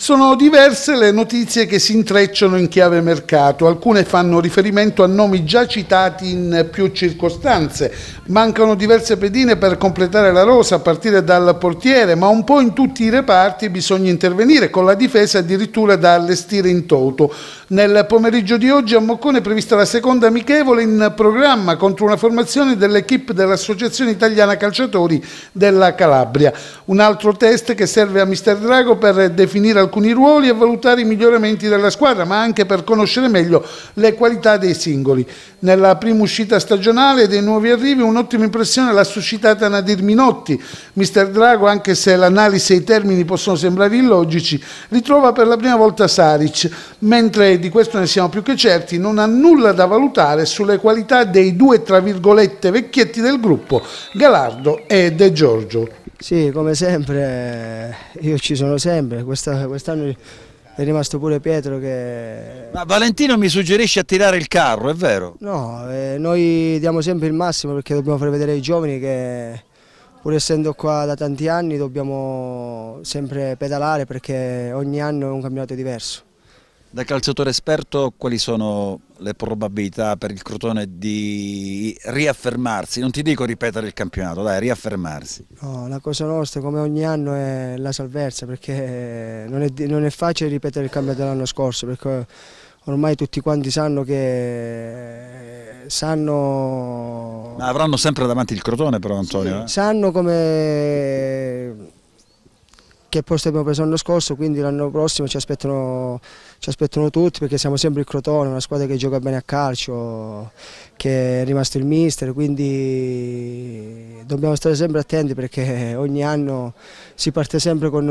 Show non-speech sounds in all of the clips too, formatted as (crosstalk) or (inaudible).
Sono diverse le notizie che si intrecciano in chiave mercato, alcune fanno riferimento a nomi già citati in più circostanze, mancano diverse pedine per completare la rosa a partire dal portiere, ma un po' in tutti i reparti bisogna intervenire, con la difesa addirittura da allestire in toto. Nel pomeriggio di oggi a Moccone è prevista la seconda amichevole in programma contro una formazione dell'equipe dell'Associazione Italiana Calciatori della Calabria. Un altro test che serve a Mister Drago per definire al alcuni ruoli e valutare i miglioramenti della squadra, ma anche per conoscere meglio le qualità dei singoli. Nella prima uscita stagionale dei nuovi arrivi un'ottima impressione l'ha suscitata Nadir Minotti. Mister Drago, anche se l'analisi e i termini possono sembrare illogici, ritrova per la prima volta Saric, mentre di questo ne siamo più che certi, non ha nulla da valutare sulle qualità dei due tra virgolette vecchietti del gruppo, Galardo e De Giorgio. Sì, come sempre, io ci sono sempre, quest'anno quest è rimasto pure Pietro che... Ma Valentino mi suggerisce a tirare il carro, è vero? No, eh, noi diamo sempre il massimo perché dobbiamo far vedere ai giovani che pur essendo qua da tanti anni dobbiamo sempre pedalare perché ogni anno è un camminato diverso. Da calciatore esperto quali sono le probabilità per il Crotone di riaffermarsi? Non ti dico ripetere il campionato, dai, riaffermarsi. No, la cosa nostra come ogni anno è la salvezza perché non è, non è facile ripetere il campionato dell'anno scorso perché ormai tutti quanti sanno che sanno... Ma avranno sempre davanti il Crotone però Antonio? Sì, eh? Sanno come che posto abbiamo preso l'anno scorso, quindi l'anno prossimo ci aspettano, ci aspettano, tutti perché siamo sempre il Crotone, una squadra che gioca bene a calcio, che è rimasto il mister, quindi dobbiamo stare sempre attenti perché ogni anno si parte sempre con,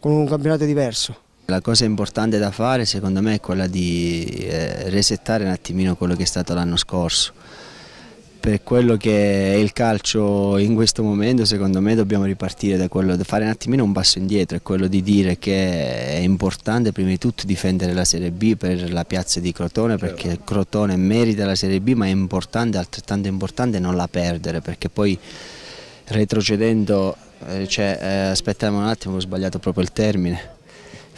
con un campionato diverso. La cosa importante da fare secondo me è quella di eh, resettare un attimino quello che è stato l'anno scorso per quello che è il calcio in questo momento secondo me dobbiamo ripartire da quello di fare un attimino un passo indietro è quello di dire che è importante prima di tutto difendere la Serie B per la piazza di Crotone perché certo. Crotone merita la Serie B ma è importante, altrettanto importante non la perdere perché poi retrocedendo eh, cioè, eh, aspettiamo un attimo ho sbagliato proprio il termine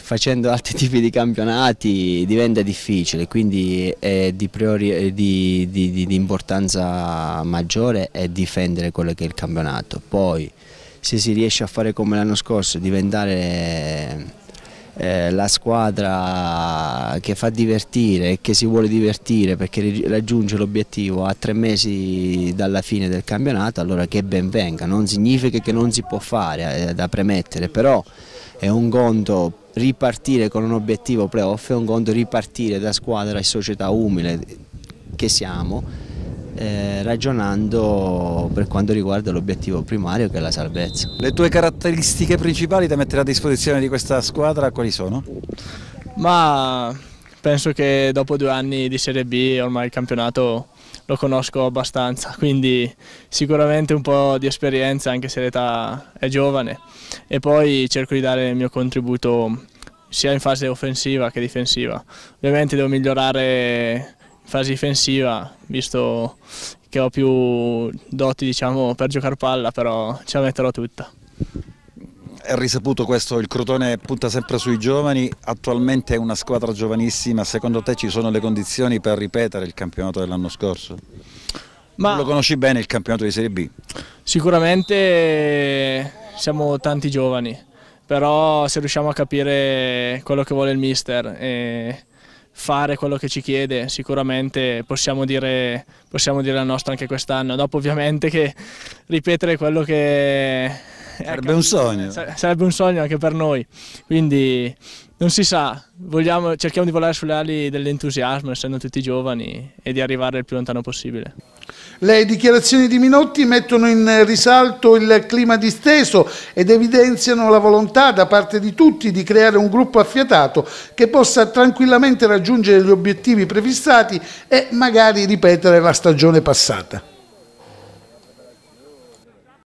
facendo altri (laughs) tipi di campionati diventa difficile, quindi è di, priori, di, di, di importanza maggiore è difendere quello che è il campionato. Poi se si riesce a fare come l'anno scorso, diventare eh, la squadra che fa divertire e che si vuole divertire perché raggiunge l'obiettivo a tre mesi dalla fine del campionato, allora che ben venga, non significa che non si può fare, è eh, da premettere, però è un conto ripartire con un obiettivo playoff è un conto ripartire da squadra e società umile che siamo eh, ragionando per quanto riguarda l'obiettivo primario che è la salvezza. Le tue caratteristiche principali da mettere a disposizione di questa squadra quali sono? Ma penso che dopo due anni di Serie B ormai il campionato lo conosco abbastanza, quindi sicuramente un po' di esperienza anche se l'età è giovane e poi cerco di dare il mio contributo sia in fase offensiva che difensiva. Ovviamente devo migliorare in fase difensiva visto che ho più doti diciamo, per giocare palla, però ce la metterò tutta. È risaputo questo, il Crotone punta sempre sui giovani, attualmente è una squadra giovanissima, secondo te ci sono le condizioni per ripetere il campionato dell'anno scorso? Ma lo conosci bene il campionato di Serie B? Sicuramente siamo tanti giovani, però se riusciamo a capire quello che vuole il mister e fare quello che ci chiede, sicuramente possiamo dire, possiamo dire la nostra anche quest'anno. Dopo ovviamente che ripetere quello che eh, sarebbe un sogno. Sarebbe un sogno anche per noi. Quindi non si sa, vogliamo, cerchiamo di volare sulle ali dell'entusiasmo, essendo tutti giovani, e di arrivare il più lontano possibile. Le dichiarazioni di Minotti mettono in risalto il clima disteso ed evidenziano la volontà da parte di tutti di creare un gruppo affiatato che possa tranquillamente raggiungere gli obiettivi prefissati e magari ripetere la stagione passata.